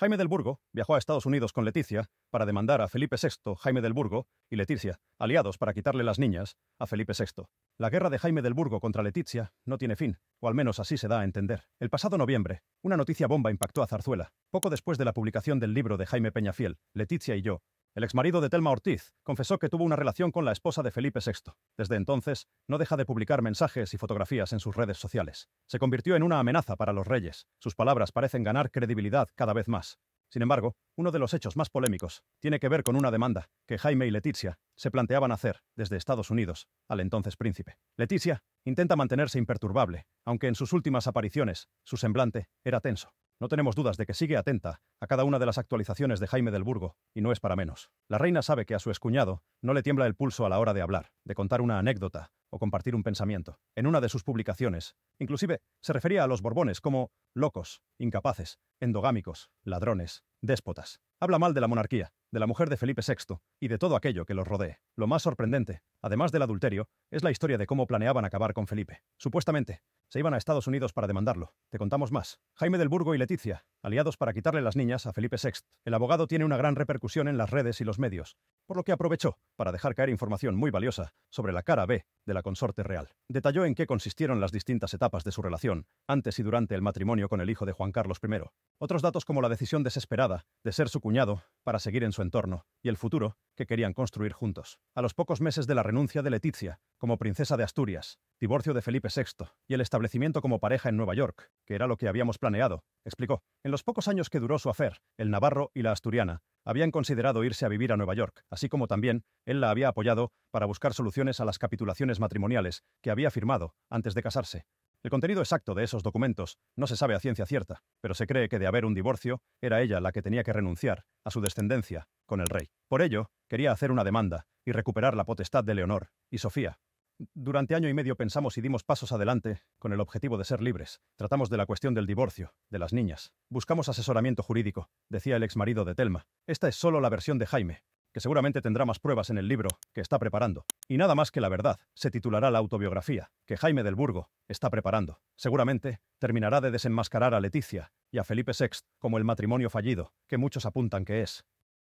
Jaime del Burgo viajó a Estados Unidos con Leticia para demandar a Felipe VI, Jaime del Burgo y Leticia, aliados para quitarle las niñas, a Felipe VI. La guerra de Jaime del Burgo contra Leticia no tiene fin, o al menos así se da a entender. El pasado noviembre, una noticia bomba impactó a Zarzuela. Poco después de la publicación del libro de Jaime Peñafiel, Leticia y yo, el exmarido de Telma Ortiz confesó que tuvo una relación con la esposa de Felipe VI. Desde entonces, no deja de publicar mensajes y fotografías en sus redes sociales. Se convirtió en una amenaza para los reyes. Sus palabras parecen ganar credibilidad cada vez más. Sin embargo, uno de los hechos más polémicos tiene que ver con una demanda que Jaime y Leticia se planteaban hacer desde Estados Unidos al entonces príncipe. Leticia intenta mantenerse imperturbable, aunque en sus últimas apariciones su semblante era tenso. No tenemos dudas de que sigue atenta a cada una de las actualizaciones de Jaime del Burgo, y no es para menos. La reina sabe que a su escuñado no le tiembla el pulso a la hora de hablar, de contar una anécdota o compartir un pensamiento. En una de sus publicaciones, inclusive, se refería a los Borbones como locos, incapaces, endogámicos, ladrones, déspotas. Habla mal de la monarquía, de la mujer de Felipe VI y de todo aquello que los rodee. Lo más sorprendente, además del adulterio, es la historia de cómo planeaban acabar con Felipe. Supuestamente, se iban a Estados Unidos para demandarlo. Te contamos más. Jaime del Burgo y Leticia, aliados para quitarle las niñas a Felipe VI. El abogado tiene una gran repercusión en las redes y los medios, por lo que aprovechó para dejar caer información muy valiosa sobre la cara B de la consorte real. Detalló en qué consistieron las distintas etapas de su relación, antes y durante el matrimonio con el hijo de Juan Carlos I. Otros datos como la decisión desesperada de ser su cuñado para seguir en su entorno, y el futuro, que querían construir juntos. A los pocos meses de la renuncia de Letizia, como princesa de Asturias, divorcio de Felipe VI, y el establecimiento como pareja en Nueva York, que era lo que habíamos planeado, explicó. En los pocos años que duró su afer, el navarro y la asturiana habían considerado irse a vivir a Nueva York, así como también él la había apoyado para buscar soluciones a las capitulaciones matrimoniales que había firmado antes de casarse. El contenido exacto de esos documentos no se sabe a ciencia cierta, pero se cree que de haber un divorcio, era ella la que tenía que renunciar a su descendencia con el rey. Por ello, quería hacer una demanda y recuperar la potestad de Leonor y Sofía. Durante año y medio pensamos y dimos pasos adelante con el objetivo de ser libres. Tratamos de la cuestión del divorcio, de las niñas. Buscamos asesoramiento jurídico, decía el exmarido de Telma. Esta es solo la versión de Jaime que seguramente tendrá más pruebas en el libro que está preparando. Y nada más que la verdad, se titulará la autobiografía que Jaime del Burgo está preparando. Seguramente terminará de desenmascarar a Leticia y a Felipe VI como el matrimonio fallido que muchos apuntan que es.